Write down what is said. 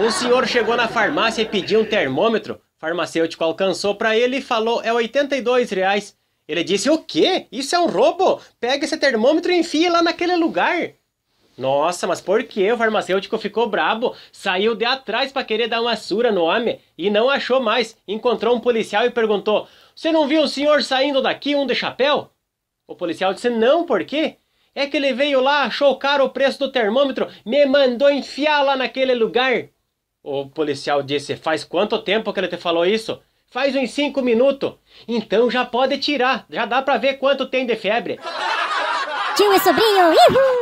O senhor chegou na farmácia e pediu um termômetro. O farmacêutico alcançou para ele e falou: é 82 reais. Ele disse: O quê? Isso é um roubo! Pega esse termômetro e enfia lá naquele lugar. Nossa, mas por que o farmacêutico ficou brabo? Saiu de atrás para querer dar uma sura no homem e não achou mais. Encontrou um policial e perguntou: Você não viu um senhor saindo daqui, um de chapéu? O policial disse: Não, por quê? É que ele veio lá, achou caro o preço do termômetro, me mandou enfiar lá naquele lugar. O policial disse: Faz quanto tempo que ele te falou isso? Faz uns cinco minutos. Então já pode tirar, já dá para ver quanto tem de febre. Tio e sobrinho, uhul!